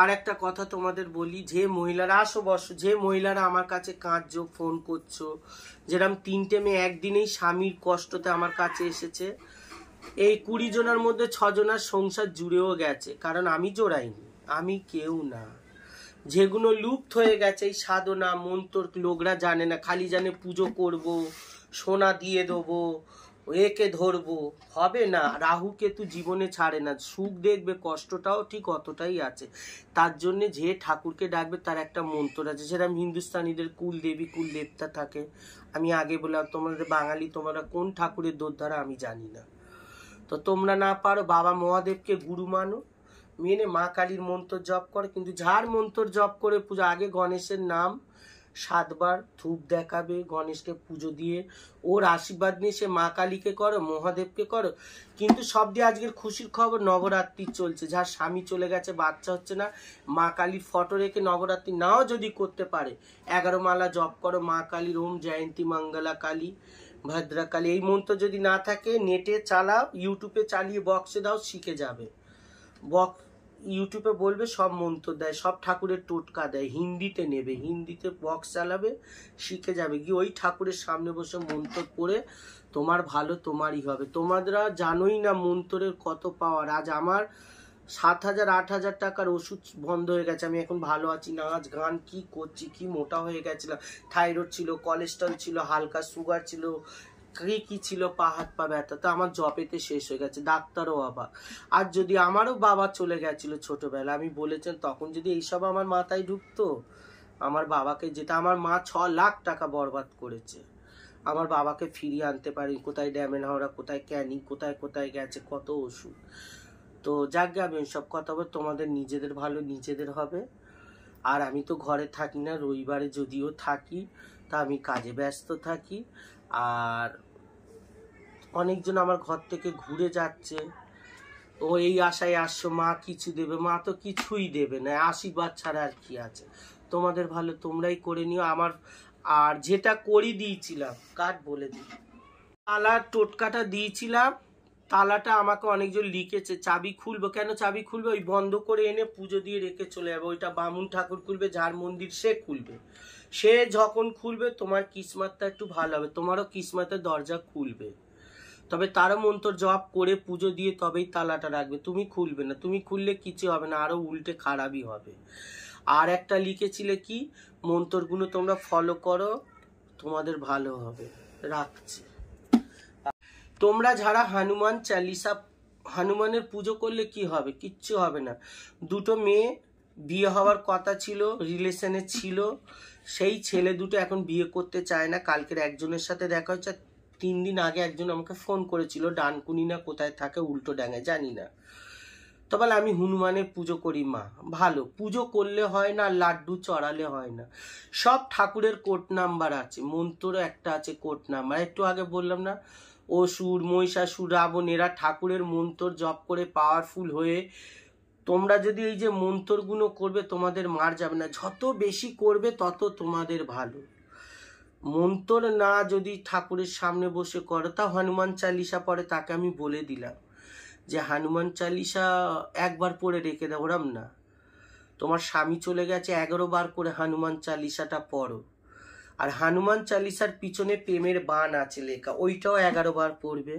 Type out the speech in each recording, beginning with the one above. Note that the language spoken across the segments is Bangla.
আর একটা কথা তোমাদের বলি যে মহিলারা আসো বসো যে মহিলারা আমার কাছে কাঁদছো ফোন করছো যেরকম তিনটে মেয়ে একদিনেই স্বামীর কষ্টতে আমার কাছে এসেছে এই কুড়ি জনের মধ্যে ছজনার সংসার জুড়েও গেছে কারণ আমি জোড়াইনি আমি কেউ না যেগুলো লুপ্ত হয়ে গেছে এই সাধনা মন্তর লোকরা জানে না খালি জানে পুজো করব সোনা দিয়ে দেবো একে ধরবো হবে না রাহুকে কেতু জীবনে ছাড়ে না সুখ দেখবে কষ্টটাও ঠিক অতটাই আছে তার জন্য যে ঠাকুরকে ডাকবে তার একটা মন্ত্র আছে যেরকম হিন্দুস্তানিদের কুল দেবী কুল দেবতা থাকে আমি আগে বললাম তোমাদের বাঙালি তোমরা কোন ঠাকুরের দ্বারা আমি জানি না তো তোমরা না পারো বাবা মহাদেবকে গুরু মানো মেনে মা কালীর মন্ত্র জপ করে কিন্তু যার মন্ত্র জপ করে পূজা আগে গণেশের নাম সাতবার ধূপ দেখাবে গণেশকে পুজো দিয়ে ওর আশীর্বাদ নিয়ে সে মা কালীকে করো মহাদেবকে করো কিন্তু সব দিয়ে আজকের খুশির খবর নবরাত্রি চলছে যার স্বামী চলে গেছে বাচ্চা হচ্ছে না মা কালীর ফটো রেখে নবরাত্রি নাও যদি করতে পারে এগারো মালা জপ করো মা কালীর ওম জয়ন্তী মঙ্গলা কালী ভদ্রাকালী এই মন্ত্র যদি না থাকে নেটে চালাও ইউটিউবে চালিয়ে বক্সে দাও শিখে যাবে বক্স ইউটিউবে বলবে সব মন্ত্র দেয় সব ঠাকুরের টোটকা দেয় হিন্দিতে নেবে হিন্দিতে বক্স চালাবে শিখে যাবে গিয়ে ওই ঠাকুরের সামনে বসে মন্ত্র পড়ে তোমার ভালো তোমারই হবে তোমাদেরা জানোই না মন্ত্রের কত পাওয়ার আজ আমার সাত হাজার আট হাজার টাকার ওষুধ বন্ধ হয়ে গেছে আমি এখন ভালো আছি নাচ গান কি করছি কি মোটা হয়ে গেছিলাম থাইরয়েড ছিল কোলেস্ট্রল ছিল হালকা সুগার ছিল কে কি ছিল পা হাত পা ব্যথা তো আমার জবেতে শেষ হয়ে গেছে ডাক্তারও অবাক আর যদি আমারও বাবা চলে গেছিল ছোটবেলা আমি বলেছেন তখন যদি এইসব আমার মাথায় ঢুকতো আমার বাবাকে যেটা আমার মা ছ লাখ টাকা বরবাদ করেছে আমার বাবাকে ফিরিয়ে আনতে পারি কোথায় ড্যামে হাওড়া কোথায় ক্যানি কোথায় কোথায় গেছে কত ওষুধ তো যাক গে আমি সব কথা বল তোমাদের নিজেদের ভালো নিজেদের হবে আর আমি তো ঘরে থাকি না রবিবারে যদিও থাকি তা আমি কাজে ব্যস্ত থাকি আর অনেকজন আমার ঘর থেকে ঘুরে যাচ্ছে ও এই আশায় আসছো মা কিছু দেবে মা তো কিছুই দেবে না আশীর্বাদ ছাড়া আর কি আছে তোমাদের ভালো তোমরাই করে নিও আমার আর যেটা করি দিয়েছিলাম কার বলে দিই কালার টোটকাটা দিয়েছিলাম তালাটা আমাকে অনেকজন লিখেছে চাবি খুলবো কেন চাবি খুলবে ওই বন্ধ করে এনে পুজো দিয়ে রেখে চলে যাবে ওইটা বামুন ঠাকুর খুলবে যার মন্দির সে খুলবে সে যখন খুলবে তোমার কিসমাতটা একটু ভালো হবে তোমারও কিসমাতের দরজা খুলবে তবে তারও মন্তর জপ করে পুজো দিয়ে তবেই তালাটা রাখবে তুমি খুলবে না তুমি খুললে কিছু হবে না আরও উল্টে খারাপই হবে আর একটা লিখেছিলে কি মন্তরগুলো তোমরা ফলো করো তোমাদের ভালো হবে রাখছি তোমরা যারা হনুমান চালিসা হনুমানের পুজো করলে কি হবে কিচ্ছু হবে না দুটো মেয়ে বিয়ে হওয়ার কথা ছিল রিলেশনে ছিল সেই ছেলে দুটো এখন বিয়ে করতে চায় না কালকের একজনের সাথে দেখা হচ্ছে তিন দিন আগে একজন আমাকে ফোন করেছিল ডানকুনি না কোথায় থাকে উল্টো ডাঙে জানি না তো বলে আমি হনুমানের পুজো করি মা ভালো পুজো করলে হয় না লাড্ডু চড়ালে হয় না সব ঠাকুরের কোট নাম্বার আছে মন্ত্রও একটা আছে কোট নাম্বার একটু আগে বললাম না অসুর মহিষাসুর রাবণ এরা ঠাকুরের মন্তর জপ করে পাওয়ারফুল হয়ে তোমরা যদি এই যে মন্তরগুলো করবে তোমাদের মার যাবে না যত বেশি করবে তত তোমাদের ভালো মন্তর না যদি ঠাকুরের সামনে বসে করো তা হনুমান চালিসা পরে তাকে আমি বলে দিলাম যে হনুমান চালিসা একবার পড়ে রেখে দাও ওরাম না তোমার স্বামী চলে গেছে এগারো বার করে হনুমান চালিসাটা পড়ো আর হনুমান চালিসার পিছনে প্রেমের বান আছে লেখা ওইটাও এগারো বার পড়বে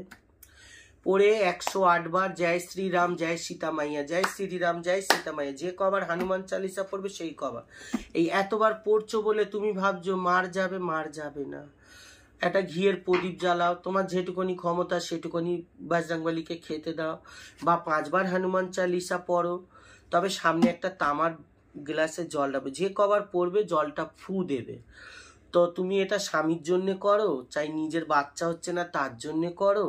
পড়ে একশো বার জয় শ্রীরাম জয় সীতা মাইয়া জয় শ্রীরাম জয় সীতা মাইয়া যে কবার হনুমান চালিসা পড়বে সেই কবার এই এতবার পড়ছো বলে তুমি ভাবছো মার যাবে মার যাবে না একটা ঘিয়ের প্রদীপ জ্বালাও তোমার যেটুকুনি ক্ষমতা সেটুকুনি বাজরাঙ্গবালিকে খেতে দাও বা পাঁচবার হনুমান চালিসা পড়ো তবে সামনে একটা তামার গ্লাসে জল রাখবে যে কবার পড়বে জলটা ফু দেবে তো তুমি এটা স্বামীর জন্যে করো চাই নিজের বাচ্চা হচ্ছে না তার জন্যে করো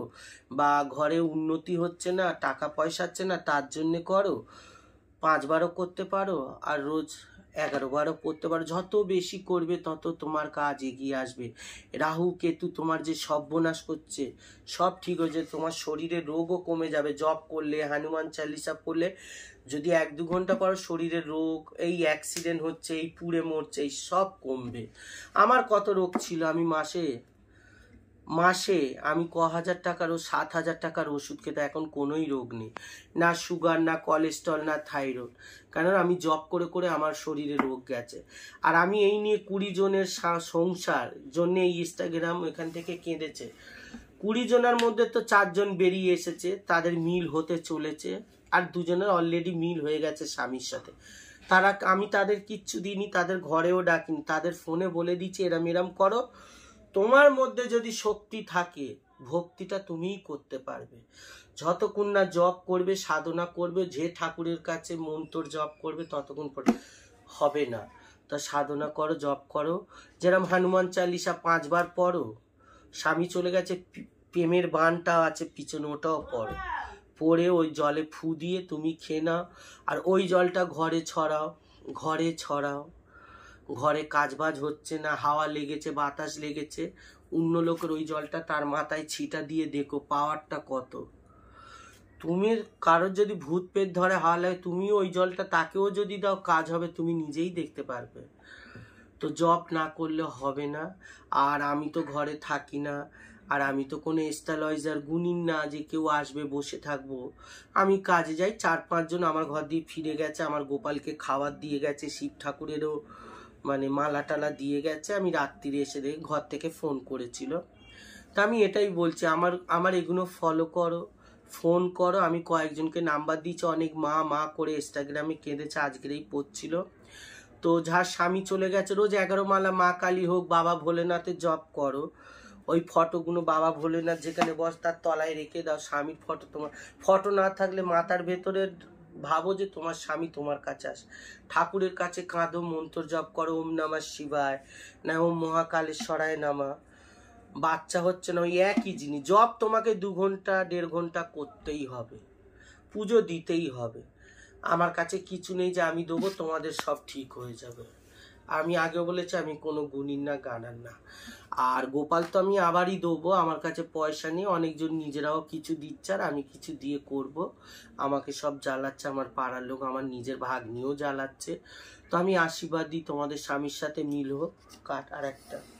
বা ঘরে উন্নতি হচ্ছে না টাকা পয়সা হচ্ছে না তার জন্যে করো পাঁচবারও করতে পারো আর রোজ এগারো বারো পড়তে পারো যত বেশি করবে তত তোমার কাজ এগিয়ে আসবে রাহু কেতু তোমার যে সর্বনাশ করছে সব ঠিক হয়ে তোমার শরীরে রোগও কমে যাবে জব করলে হনুমান চালিসা পড়লে যদি এক দু ঘন্টা পর শরীরে রোগ এই অ্যাক্সিডেন্ট হচ্ছে এই পুড়ে মরছে এই সব কমবে আমার কত রোগ ছিল আমি মাসে মাসে আমি ক হাজার টাকার ও সাত হাজার টাকার ওষুধ খেতে এখন কোনোই রোগ নেই না সুগার না কোলেস্ট্রল না থাইরয়েড কারণ আমি জব করে করে আমার শরীরে রোগ গেছে আর আমি এই নিয়ে কুড়ি জনের সংসার জন্যে এই ইনস্টাগ্রাম এখান থেকে কেঁদেছে কুড়ি জনের মধ্যে তো চারজন বেরিয়ে এসেছে তাদের মিল হতে চলেছে আর দুজনের অলরেডি মিল হয়ে গেছে স্বামীর সাথে তারা আমি তাদের কিচ্ছু দিইনি তাদের ঘরেও ডাকিনি তাদের ফোনে বলে দিচ্ছি এরম এরম করো তোমার মধ্যে যদি শক্তি থাকে ভক্তিটা তুমিই করতে পারবে যতক্ষণ না জপ করবে সাধনা করবে যে ঠাকুরের কাছে মন্তর জপ করবে ততক্ষণ হবে না তা সাধনা করো জপ করো যেরকম হনুমান চালিসা পাঁচবার পড়ো স্বামী চলে গেছে প্রেমের বানটা আছে পিছনে ওটাও পড়ো পড়ে ওই জলে ফু দিয়ে তুমি খেয়ে নাও আর ওই জলটা ঘরে ছড়াও ঘরে ছড়াও ঘরে কাজবাজ হচ্ছে না হাওয়া লেগেছে বাতাস লেগেছে অন্য লোকের ওই জলটা তার মাথায় ছিটা দিয়ে দেখো পাওয়ারটা কত তুমি কারোর যদি ভূত পেট ধরে হাওয়ালে তুমি ওই জলটা তাকেও যদি দাও কাজ হবে তুমি নিজেই দেখতে পারবে তো জব না করলে হবে না আর আমি তো ঘরে থাকি না আর আমি তো কোনো স্টালয়জার গুনিন না যে কেউ আসবে বসে থাকবো আমি কাজে যাই চার পাঁচজন আমার ঘর দিয়ে ফিরে গেছে আমার গোপালকে খাবার দিয়ে গেছে শিব ঠাকুরেরও মানে মালা টালা দিয়ে গেছে আমি রাত্রিরে এসে দেখি ঘর থেকে ফোন করেছিল তা আমি এটাই বলছি আমার আমার এগুলো ফলো করো ফোন করো আমি কয়েকজনকে নাম্বার দিয়েছি অনেক মা মা করে ইনস্টাগ্রামে কেঁদেছে আজকেরই পড়ছিল তো যার স্বামী চলে গেছে রোজ এগারো মালা মা কালী হোক বাবা ভোলেনাথে জব করো ওই ফটোগুলো বাবা ভোলেনাথ যেখানে বস তার তলায় রেখে দাও স্বামীর ফটো তোমার ফটো না থাকলে মাথার ভেতরের ভাবো যে তোমার স্বামী তোমার কাছে আস ঠাকুরের কাছে কাঁদো মন্ত্র জপ করো ওম নামা শিবায় না ওম মহাকালেশ্বরায় নামা বাচ্চা হচ্ছে না ওই একই জিনিস জব তোমাকে দু ঘন্টা দেড় ঘন্টা করতেই হবে পুজো দিতেই হবে আমার কাছে কিছু নেই যে আমি দেবো তোমাদের সব ঠিক হয়ে যাবে আমি আগে বলেছি আমি কোনো গুণীর না গানার না আর গোপাল তো আমি আবারই দেবো আমার কাছে পয়সা নেই অনেকজন নিজেরাও কিছু দিচ্ছে আর আমি কিছু দিয়ে করব আমাকে সব জ্বালাচ্ছে আমার পাড়ার লোক আমার নিজের ভাগ্নিও জ্বালাচ্ছে তো আমি আশীর্বাদ দিই তোমাদের স্বামীর সাথে মিল হোক কাট আর একটা